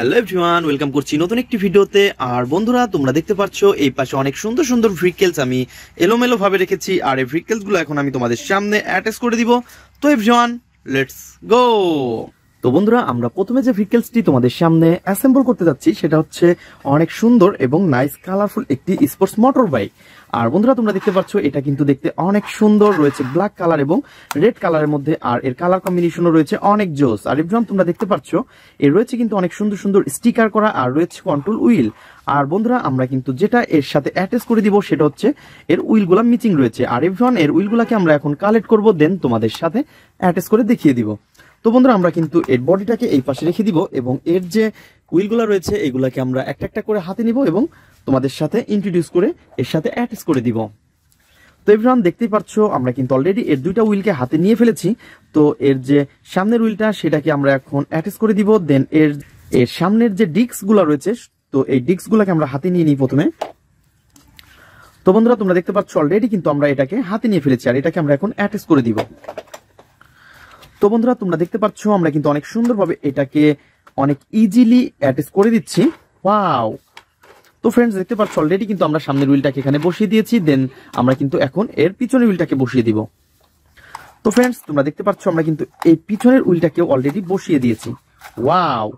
hello everyone welcome করছি নতুন একটি ভিডিওতে আর বন্ধুরা তোমরা দেখতে পাচ্ছ এই পাশে অনেক সুন্দর সুন্দর ভেহিকেলস আমি এলোমেলো ভাবে রেখেছি আর এই ভেহিকেলসগুলো এখন আমি তোমাদের সামনে অ্যাটাচ করে দিব তো এভরিওয়ান লেটস গো তো বন্ধুরা আমরা প্রথমে যে টি তোমাদের সামনে অ্যাসেম্বল করতে যাচ্ছি সেটা হচ্ছে অনেক সুন্দর এবং নাইস কালারফুল একটি স্পোর্টস মোটর বাইক আর বন্ধুরা তোমরা দেখতে পাচ্ছ এটা কিন্তু দেখতে অনেক সুন্দর রয়েছে ব্ল্যাক কালার এবং রেড কালারের মধ্যে আর এর কালার কম্বিনেশনও রয়েছে অনেক জোস আর ইভ্রাম তোমরা দেখতে পাচ্ছ এর রয়েছে কিন্তু অনেক সুন্দর সুন্দর স্টিকার করা আর রয়েছে কন্ট্রোল উইল আর বন্ধুরা আমরা কিন্তু যেটা এর সাথে অ্যাটাচ করে দিব সেটা হচ্ছে এর উইলগুলা মিচিং রয়েছে আর ইভ্রাম এর উইলগুলাকে আমরা এখন কালেক্ট করব দেন তোমাদের সাথে অ্যাটাচ করে দেখিয়ে দিব তো বন্ধুরা আমরা কিন্তু এর বডিটাকে এই পাশে রেখে দিব এবং এর যে হুইলগুলো রয়েছে এগুলাকে আমরা একটা একটা করে হাতে নিব এবং তোমাদের সাথে ইন্ট্রোডিউস করে এর সাথে অ্যাটাচ করে দিব তো এভরান দেখতেই পাচ্ছ আমরা কিন্তু অলরেডি এর দুইটা উইলকে হাতে নিয়ে ফেলেছি তো এর যে সামনের উইলটা সেটাকে আমরা এখন অ্যাটাচ করে দিব দেন এর এর সামনের যে ডিস্কগুলো রয়েছে তো এই ডিস্কগুলোকে আমরা হাতে নিয়ে নিই প্রথমে তো বন্ধুরা তোমরা দেখতে পাচ্ছ অলরেডি কিন্তু আমরা এটাকে হাতে নিয়ে ফেলেছি আর এটাকে আমরা এখন অ্যাটাচ করে দিব তো বন্ধুরা তোমরা দেখতে পাচ্ছ আমরা কিন্তু অনেক সুন্দরভাবে এটাকে অনেক ইজিলি অ্যাটাচ করে দিচ্ছি ওয়াও তো ফ্রেন্ডস দেখতে পাচ্ছ অলরেডি কিন্তু আমরা সামনের উইলটাকে এখানে বসিয়ে দিয়েছি দেন আমরা কিন্তু এখন এর পিছনের উইলটাকে বসিয়ে দিব তো ফ্রেন্ডস তোমরা দেখতে পাচ্ছ আমরা কিন্তু এই পিছনের উইলটাকেও অলরেডি বসিয়ে দিয়েছি ওয়াও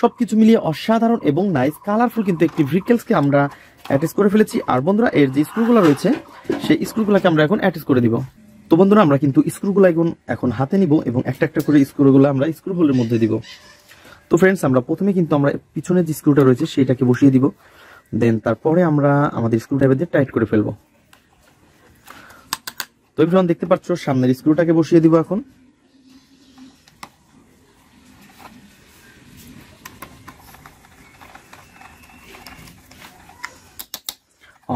সবকিছু মিলিয়ে অসাধারণ এবং নাইস কালারফুল কিন্তু একটি ভিকেলসকে আমরা অ্যাটাচ করে ফেলেছি আর বন্ধুরা এর যে স্ক্রুগুলো রয়েছে সেই স্ক্রুগুলোকে আমরা এখন অ্যাটাচ করে দিব তো বন্ধুরা আমরা কিন্তু স্ক্রুগুলো এখন এখন হাতে নিব এবং একটা একটা করে স্ক্রুগুলো আমরা স্ক্রু হোলের মধ্যে দিব তো ফ্রেন্ডস আমরা প্রথমে কিন্তু আমরা পিছনের যে স্ক্রুটা রয়েছে সেইটাকে বসিয়ে দিব দেন তারপরে আমরা আমাদের স্ক্রুড্রাইভার দিয়ে টাইট করে ফেলবো তো এভরিওয়ান দেখতে পাচ্ছ সামনের স্ক্রুটাকে বসিয়ে দিব এখন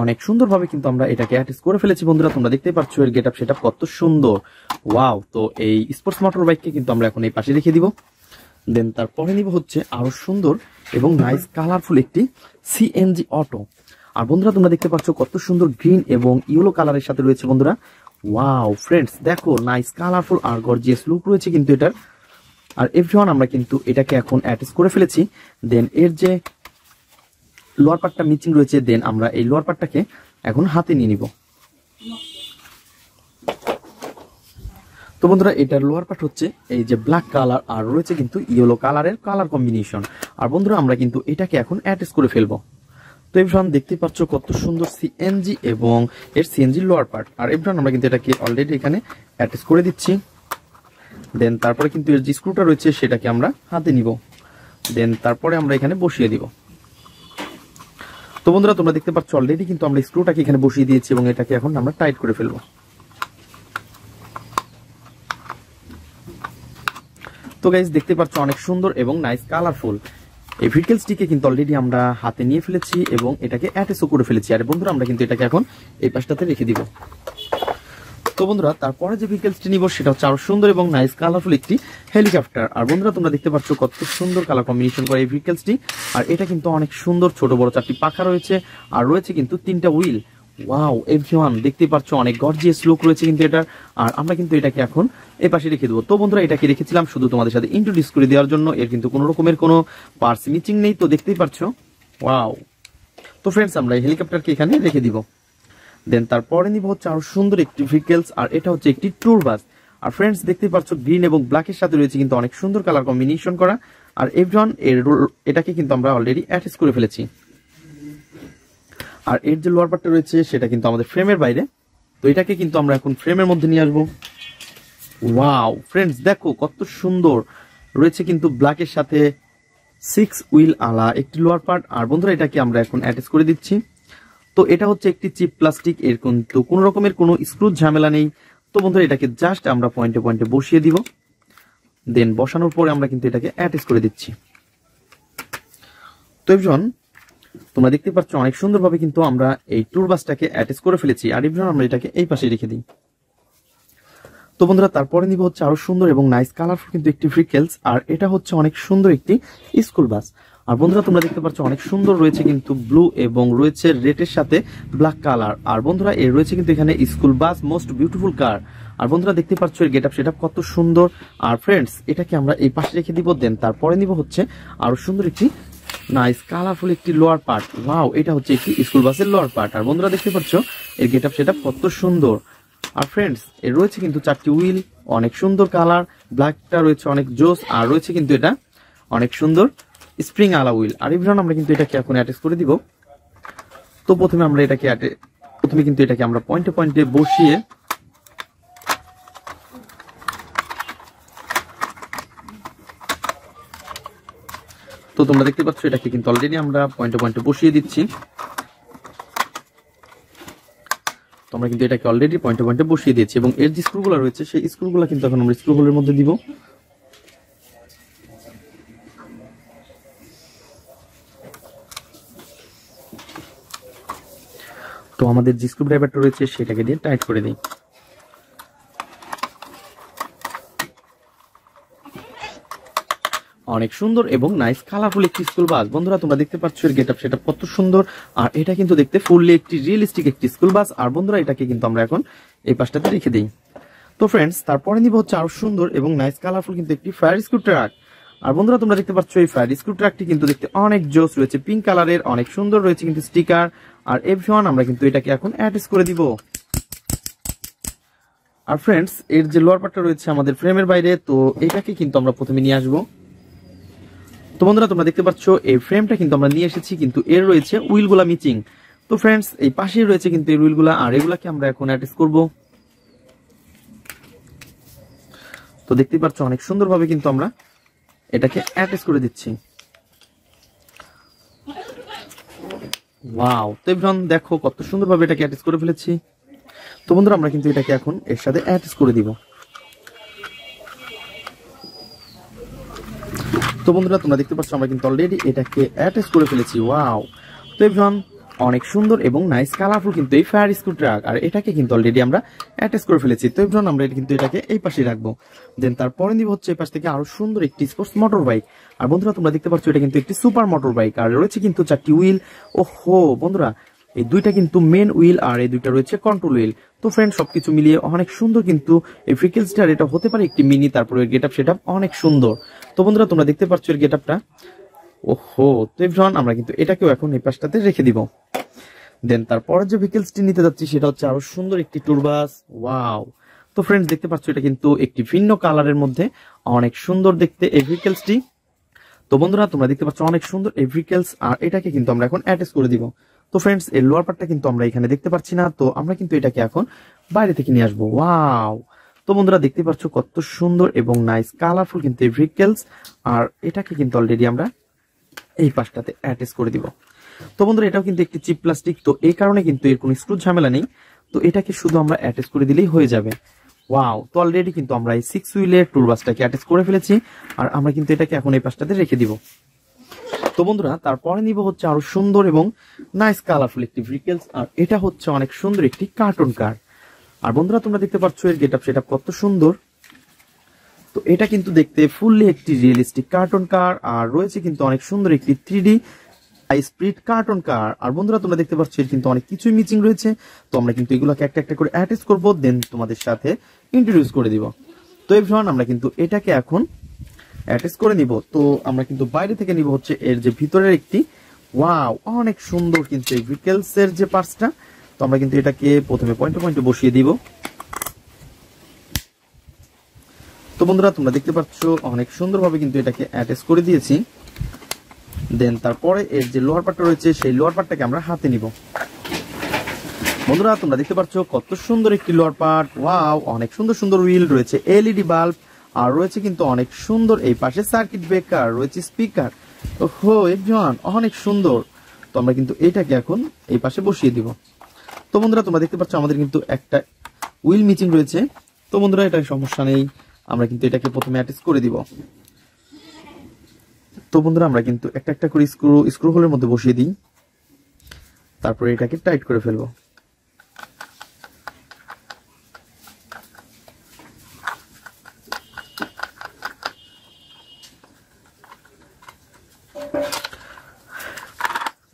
অনেক সুন্দরভাবে কিন্তু আমরা এটাকে অ্যাটাচ করে ফেলেছি বন্ধুরা তোমরা দেখতে পাচ্ছ এর গেট আপ সেট কত সুন্দর ওয়াও তো এই স্পোর্টস মোটর বাইককে কিন্তু আমরা এখন এই পাশে রেখে দিব দেন তারপরে নিব হচ্ছে আরো সুন্দর এবং নাইস কালারফুল একটি সিএনজি অটো আর বন্ধুরা তোমরা দেখতে পাচ্ছ কত সুন্দর গ্রিন এবং ইয়েলো কালারের সাথে রয়েছে বন্ধুরা ওয়াও ফ্রেন্ডস দেখো নাইস কালারফুল আর গর্জিয়াস লুক রয়েছে কিন্তু এটার আর এভরিওয়ান আমরা কিন্তু এটাকে এখন অ্যাটাচ করে ফেলেছি দেন এর যে লোয়ার পার্টটা মিচিং রয়েছে দেন আমরা এই লোয়ার পার্টটাকে এখন হাতে নিয়ে নিব তো বন্ধুরা এটার লোয়ার পার্ট হচ্ছে এই যে ব্ল্যাক কালার আর রয়েছে কিন্তু ইয়েলো কালারের কালার কম্বিনেশন আর বন্ধুরা আমরা কিন্তু এটাকে এখন অ্যাটাচ করে ফেলবো তো এভরান দেখতে পাচ্ছ কত সুন্দর সিএনজি এবং এর সিএনজি লোয়ার পার্ট আর এভরান আমরা কিন্তু এটাকে অলরেডি এখানে অ্যাটাচ করে দিচ্ছি দেন তারপরে কিন্তু এর যে স্ক্রুটা রয়েছে সেটাকে আমরা হাতে নিব দেন তারপরে আমরা এখানে বসিয়ে দিব তো বন্ধুরা তোমরা দেখতে পাচ্ছ অলরেডি কিন্তু আমরা স্ক্রুটাকে এখানে বসিয়ে দিয়েছি এবং এটাকে এখন আমরা টাইট করে ফেলবো তো গাইজ দেখতে পাচ্ছ অনেক সুন্দর এবং নাইস কালারফুল এই ভিটকেলসটিকে কিন্তু অলরেডি আমরা হাতে নিয়ে ফেলেছি এবং এটাকে অ্যাটেসও করে ফেলেছি আর বন্ধুরা আমরা কিন্তু এটাকে এখন এই পাশটাতে রেখে দিব তো বন্ধুরা তারপরে যে ভেহিকেলসটি নিব সেটা হচ্ছে আরো সুন্দর এবং নাইস কালারফুল একটি হেলিকপ্টার আর বন্ধুরা তোমরা দেখতে পাচ্ছ কত সুন্দর কালার কম্বিনেশন করে এই ভেহিকেলসটি আর এটা কিন্তু অনেক সুন্দর ছোট বড় চারটি পাখা রয়েছে আর রয়েছে কিন্তু তিনটা উইল ওয়াও এভরিওয়ান দেখতে পাচ্ছ অনেক গর্জিয়াস লুক রয়েছে কিন্তু এটার আর আমরা কিন্তু এটাকে এখন এ পাশে রেখে দেবো তো বন্ধুরা এটাকে রেখেছিলাম শুধু তোমাদের সাথে ইন্ট্রোডিউস করে দেওয়ার জন্য এর কিন্তু কোনো রকমের কোনো পার্স মিচিং নেই তো দেখতেই পাচ্ছ ওয়াও তো ফ্রেন্ডস আমরা এই হেলিকপ্টারকে এখানে রেখে দিবো দেন তারপরে নিব হচ্ছে আরো সুন্দর একটি ভেহিকেলস আর এটা হচ্ছে একটি ট্যুর বাস আর ফ্রেন্ডস দেখতে পাচ্ছ গ্রিন এবং ব্ল্যাকের সাথে রয়েছে কিন্তু অনেক সুন্দর কালার কম্বিনেশন করা আর এভরন এর এটাকে কিন্তু আমরা অলরেডি অ্যাটাচ করে ফেলেছি আর এর যে লোয়ার পার্টটা রয়েছে সেটা কিন্তু আমাদের ফ্রেমের বাইরে তো এটাকে কিন্তু আমরা এখন ফ্রেমের মধ্যে নিয়ে আসবো ওয়াও ফ্রেন্ডস দেখো কত সুন্দর রয়েছে কিন্তু ব্ল্যাকের সাথে সিক্স উইল আলা একটি লোয়ার পার্ট আর বন্ধুরা এটাকে আমরা এখন অ্যাটাচ করে দিচ্ছি তো এটা হচ্ছে একটি চিপ প্লাস্টিক এর কিন্তু কোনো রকমের কোনো স্ক্রু ঝামেলা নেই তো বন্ধুরা এটাকে জাস্ট আমরা পয়েন্টে পয়েন্টে বসিয়ে দিব দেন বসানোর পরে আমরা কিন্তু এটাকে অ্যাটাচ করে দিচ্ছি তো এভজন তোমরা দেখতে পাচ্ছ অনেক সুন্দরভাবে কিন্তু আমরা এই ট্যুর বাসটাকে অ্যাটাচ করে ফেলেছি আর ইভজন আমরা এটাকে এই পাশে রেখে দিই তো বন্ধুরা তারপরে নিব হচ্ছে আরো সুন্দর এবং নাইস কালারফুল কিন্তু একটি ফ্রিকেলস আর এটা হচ্ছে অনেক সুন্দর একটি স্কুল বাস আর বন্ধুরা তোমরা দেখতে পাচ্ছ অনেক সুন্দর রয়েছে কিন্তু ব্লু এবং রয়েছে রেডের সাথে ব্ল্যাক কালার আর বন্ধুরা এর রয়েছে কিন্তু এখানে school bus most beautiful car আর বন্ধুরা দেখতে পাচ্ছ এর গেট আপ সেট কত সুন্দর আর ফ্রেন্ডস এটাকে আমরা এই পাশে রেখে দিব দেন তারপরে নিব হচ্ছে আরো সুন্দর একটি নাইস কালারফুল একটি লোয়ার পার্ট ওয়াও এটা হচ্ছে একটি স্কুল বাসের লোয়ার পার্ট আর বন্ধুরা দেখতে পাচ্ছ এর গেট আপ সেট কত সুন্দর আর ফ্রেন্ডস এর রয়েছে কিন্তু চারটি হুইল অনেক সুন্দর কালার ব্ল্যাকটা রয়েছে অনেক জোস আর রয়েছে কিন্তু এটা অনেক সুন্দর স্প্রিং আলা উইল আর ইভরান আমরা কিন্তু এটাকে এখন অ্যাটাচ করে দিব তো প্রথমে আমরা এটাকে প্রথমে কিন্তু এটাকে আমরা পয়েন্টে পয়েন্টে বসিয়ে তো তোমরা দেখতে পাচ্ছ এটাকে কিন্তু অলরেডি আমরা পয়েন্টে পয়েন্টে বসিয়ে দিচ্ছি তোমরা কিন্তু এটাকে অলরেডি পয়েন্টে পয়েন্টে বসিয়ে দিয়েছি এবং এর যে স্ক্রুগুলো রয়েছে সেই স্ক্রুগুলো কিন্তু এখন আমরা স্ক্রুগুলোর মধ্যে দিব তো আমাদের যে স্ক্রু ড্রাইভারটা রয়েছে সেটাকে দিয়ে টাইট করে দিই অনেক সুন্দর এবং নাইস কালারফুল একটি স্কুল বাস বন্ধুরা তোমরা দেখতে পাচ্ছ এর গেট আপ সেটা কত সুন্দর আর এটা কিন্তু দেখতে ফুললি একটি রিয়েলিস্টিক একটি স্কুল বাস আর বন্ধুরা এটাকে কিন্তু আমরা এখন এই পাশটাতে রেখে দিই তো ফ্রেন্ডস তারপরে নিব হচ্ছে আরো সুন্দর এবং নাইস কালারফুল কিন্তু একটি ফায়ার স্কুল ট্রাক আর বন্ধুরা তোমরা দেখতে পাচ্ছ এই ফায়ার স্ক্রু ট্রাকটি কিন্তু দেখতে অনেক জোস রয়েছে পিঙ্ক কালারের অনেক সুন্দর রয়েছে কিন্তু স্টিকার আর এফ আমরা কিন্তু এটাকে এখন অ্যাটাচ করে দিব আর ফ্রেন্ডস এর যে লোয়ার পার্টটা রয়েছে আমাদের ফ্রেমের বাইরে তো এটাকে কিন্তু আমরা প্রথমে নিয়ে আসবো তো বন্ধুরা তোমরা দেখতে পাচ্ছ এই ফ্রেমটা কিন্তু আমরা নিয়ে এসেছি কিন্তু এর রয়েছে উইলগুলা মিচিং তো ফ্রেন্ডস এই পাশেই রয়েছে কিন্তু এই উইলগুলা আর এগুলাকে আমরা এখন অ্যাটাচ করব তো দেখতে পাচ্ছ অনেক সুন্দরভাবে কিন্তু আমরা এটাকে অ্যাটাচ করে দিচ্ছি ওয়াও তো এভরন দেখো কত সুন্দরভাবে এটাকে অ্যাটাচ করে ফেলেছি তো বন্ধুরা আমরা কিন্তু এটাকে এখন এর সাথে অ্যাটাচ করে দিব তো বন্ধুরা তোমরা দেখতে পাচ্ছ আমরা কিন্তু অলরেডি এটাকে অ্যাটাচ করে ফেলেছি ওয়াও তো এভরন অনেক সুন্দর এবং নাইস কালারফুল কিন্তু এই ফায়ার স্কুল ট্রাক আর এটাকে কিন্তু অলরেডি আমরা অ্যাটাচ করে ফেলেছি তো এবার আমরা কিন্তু এটাকে এই পাশে রাখবো দেন তারপরে নিব হচ্ছে এই পাশ থেকে আরো সুন্দর একটি স্পোর্টস মোটর বাইক আর বন্ধুরা তোমরা দেখতে পাচ্ছ এটা কিন্তু একটি সুপার মোটর বাইক আর রয়েছে কিন্তু চারটি উইল ও হো বন্ধুরা এই দুইটা কিন্তু মেন উইল আর এই দুইটা রয়েছে কন্ট্রোল উইল তো ফ্রেন্ড সবকিছু মিলিয়ে অনেক সুন্দর কিন্তু এই ফ্রিকেলসটার এটা হতে পারে একটি মিনি তারপরে গেট আপ সেট অনেক সুন্দর তো বন্ধুরা তোমরা দেখতে পাচ্ছ এর গেট আপটা ওহো তো আমরা কিন্তু এটাকেও এখন এই পাশটাতে রেখে দিব দেন তারপরে যে ভেহিকেলসটি নিতে যাচ্ছি সেটা হচ্ছে আরো সুন্দর একটি ট্যুর বাস ওয়াও তো ফ্রেন্ডস দেখতে পাচ্ছ এটা কিন্তু একটি ভিন্ন কালারের মধ্যে অনেক সুন্দর দেখতে এই ভেহিকেলসটি তো বন্ধুরা তোমরা দেখতে পাচ্ছ অনেক সুন্দর এই ভেহিকেলস আর এটাকে কিন্তু আমরা এখন অ্যাটাচ করে দিব তো ফ্রেন্ডস এর লোয়ার পার্টটা কিন্তু আমরা এখানে দেখতে পাচ্ছি না তো আমরা কিন্তু এটাকে এখন বাইরে থেকে নিয়ে আসবো ওয়াও তো বন্ধুরা দেখতে পাচ্ছ কত সুন্দর এবং নাইস কালারফুল কিন্তু এই ভেহিকেলস আর এটাকে কিন্তু অলরেডি আমরা এই পাশটাতে অ্যাটাচ করে দিব তো বন্ধুরা এটাও কিন্তু একটি চিপ প্লাস্টিক তো এই কারণে কিন্তু এর কোনো স্ক্রু ঝামেলা নেই তো এটাকে শুধু আমরা অ্যাটাচ করে দিলেই হয়ে যাবে ওয়াও তো অলরেডি কিন্তু আমরা এই সিক্স হুইলের টুল বাসটাকে অ্যাটাচ করে ফেলেছি আর আমরা কিন্তু এটাকে এখন এই পাশটাতে রেখে দিব তো বন্ধুরা তারপরে নিব হচ্ছে আরো সুন্দর এবং নাইস কালারফুল একটি ভেহিকলস আর এটা হচ্ছে অনেক সুন্দর একটি কার্টুন কার আর বন্ধুরা তোমরা দেখতে পাচ্ছ এর গেট আপ সেটা কত সুন্দর তো এটা কিন্তু দেখতে ফুললি একটি রিয়েলিস্টিক কার্টুন কার আর রয়েছে কিন্তু অনেক সুন্দর একটি থ্রি স্প্রিট কার্টুন কার আর বন্ধুরা তোমরা দেখতে পাচ্ছ এর কিন্তু অনেক কিছুই মিচিং রয়েছে তো আমরা কিন্তু এগুলোকে একটা একটা করে অ্যাটাচ করব দেন তোমাদের সাথে ইন্ট্রোডিউস করে দিব তো এভরিওয়ান আমরা কিন্তু এটাকে এখন অ্যাটাচ করে নিব তো আমরা কিন্তু বাইরে থেকে নিব হচ্ছে এর যে ভিতরের একটি ওয়াও অনেক সুন্দর কিন্তু এই ভিকেলসের যে পার্টসটা তো আমরা কিন্তু এটাকে প্রথমে পয়েন্ট পয়েন্টে বসিয়ে দিব তো বন্ধুরা তোমরা দেখতে পাচ্ছ অনেক সুন্দরভাবে কিন্তু এটাকে অ্যাটাচ করে দিয়েছি দেন তারপরে এর যে লোহার পাটটা রয়েছে সেই লোহার পাটটাকে আমরা হাতে নিব বন্ধুরা তোমরা দেখতে পাচ্ছ কত সুন্দর একটি লোহার পাট ওয়াও অনেক সুন্দর সুন্দর হুইল রয়েছে এলইডি বাল্ব e আর রয়েছে কিন্তু অনেক সুন্দর এই পাশে সার্কিট ব্রেকার রয়েছে স্পিকার হো একজন অনেক সুন্দর তো আমরা কিন্তু এটাকে এখন এই পাশে বসিয়ে দিব তো বন্ধুরা তোমরা দেখতে পাচ্ছ আমাদের কিন্তু একটা উইল মিচিং রয়েছে তো বন্ধুরা এটা সমস্যা নেই আমরা কিন্তু এটাকে প্রথমে অ্যাটাচ করে দিব তো বন্ধুরা আমরা কিন্তু একটা একটা করে স্ক্রু স্ক্রু হোলের মধ্যে বসিয়ে দিই তারপরে এটাকে টাইট করে ফেলবো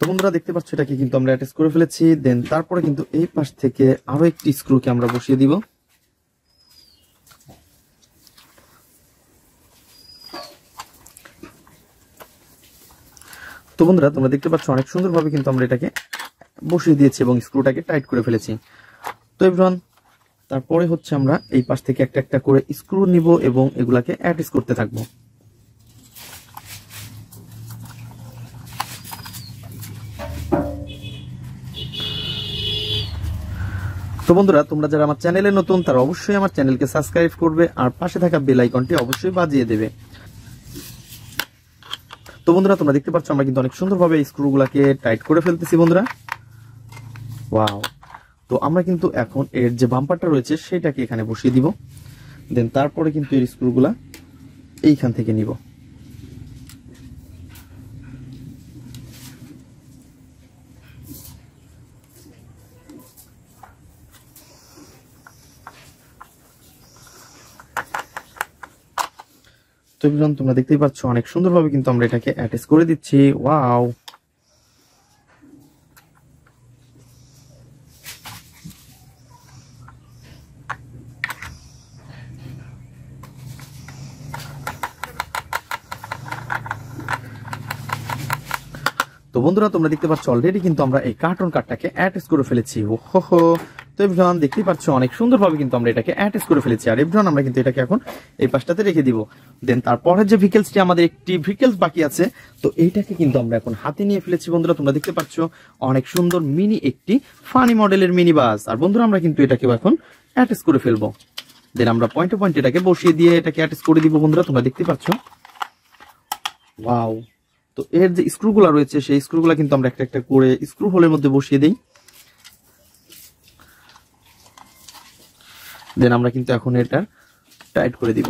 বন্ধুরা দেখতে পাচ্ছ এটাকে কিন্তু আমরা অ্যাটাচ করে ফেলেছি দেন তারপরে কিন্তু এই পাশ থেকে আরো একটি স্ক্রুকে আমরা বসিয়ে দিব তো বন্ধুরা তোমরা দেখতে পাচ্ছ অনেক সুন্দরভাবে কিন্তু আমরা এটাকে বসিয়ে দিয়েছি এবং স্ক্রুটাকে টাইট করে ফেলেছি তো এভরন তারপরে হচ্ছে আমরা এই পাশ থেকে একটা একটা করে স্ক্রু নিব এবং এগুলাকে অ্যাটাচ করতে থাকবো তো বন্ধুরা তোমরা যারা আমার চ্যানেলে নতুন তারা অবশ্যই আমার চ্যানেলকে সাবস্ক্রাইব করবে আর পাশে থাকা বেল আইকনটি অবশ্যই বাজিয়ে দেবে তো বন্ধুরা তোমরা দেখতে পাচ্ছ আমরা কিন্তু অনেক সুন্দরভাবে স্ক্রুগুলাকে টাইট করে ফেলতেছি বন্ধুরা ওয়াও তো আমরা কিন্তু এখন এর যে বাম্পারটা রয়েছে সেটাকে এখানে বসিয়ে দিব দেন তারপরে কিন্তু এর স্ক্রুগুলা এইখান থেকে নিব এভরিওয়ান তোমরা দেখতেই পাচ্ছ অনেক সুন্দরভাবে কিন্তু আমরা এটাকে অ্যাটাচ করে দিচ্ছি ওয়াও তো বন্ধুরা তোমরা দেখতে পাচ্ছ অলরেডি কিন্তু আমরা এই কার্টুন কার্ডটাকে অ্যাটাচ করে ফেলেছি ও হো তো এভরিওয়ান দেখতেই পাচ্ছ অনেক সুন্দরভাবে কিন্তু আমরা এটাকে অ্যাটাচ করে ফেলেছি আর এভরিওয়ান আমরা কিন্তু এটাকে এখন এই পাশটাতে রেখে দিব দেন তারপরের যে ভিকেলসটি আমাদের একটি ভিকেলস বাকি আছে তো এইটাকে কিন্তু আমরা এখন হাতে নিয়ে ফেলেছি বন্ধুরা তোমরা দেখতে পাচ্ছ অনেক সুন্দর মিনি একটি ফানি মডেলের মিনি বাস আর বন্ধুরা আমরা কিন্তু এটাকেও এখন অ্যাটাচ করে ফেলবো দেন আমরা পয়েন্ট পয়েন্ট এটাকে বসিয়ে দিয়ে এটাকে অ্যাটাচ করে দিব বন্ধুরা তোমরা দেখতে পাচ্ছ ওয়াও তো এর যে স্ক্রুগুলো রয়েছে সেই স্ক্রুগুলো কিন্তু আমরা একটা একটা করে স্ক্রু হোলের মধ্যে বসিয়ে দিই দেন আমরা কিন্তু এখন এটা টাইট করে দিব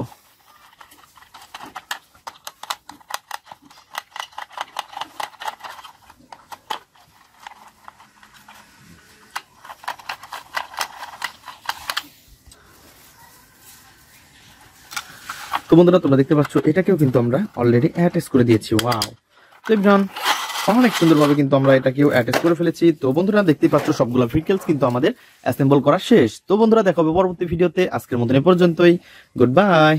তো বন্ধুরা তোমরা দেখতে পাচ্ছ এটাকেও কিন্তু আমরা অলরেডি অ্যাটাচ করে দিয়েছি ওয়াও তো অনেক সুন্দরভাবে কিন্তু আমরা এটাকেও অ্যাটাচ করে ফেলেছি তো বন্ধুরা দেখতেই পাচ্ছ সবগুলো ভেহিকেলস কিন্তু আমাদের অ্যাসেম্বল করা শেষ তো বন্ধুরা দেখাবো পরবর্তী ভিডিওতে আজকের মতন এ পর্যন্তই গুড বাই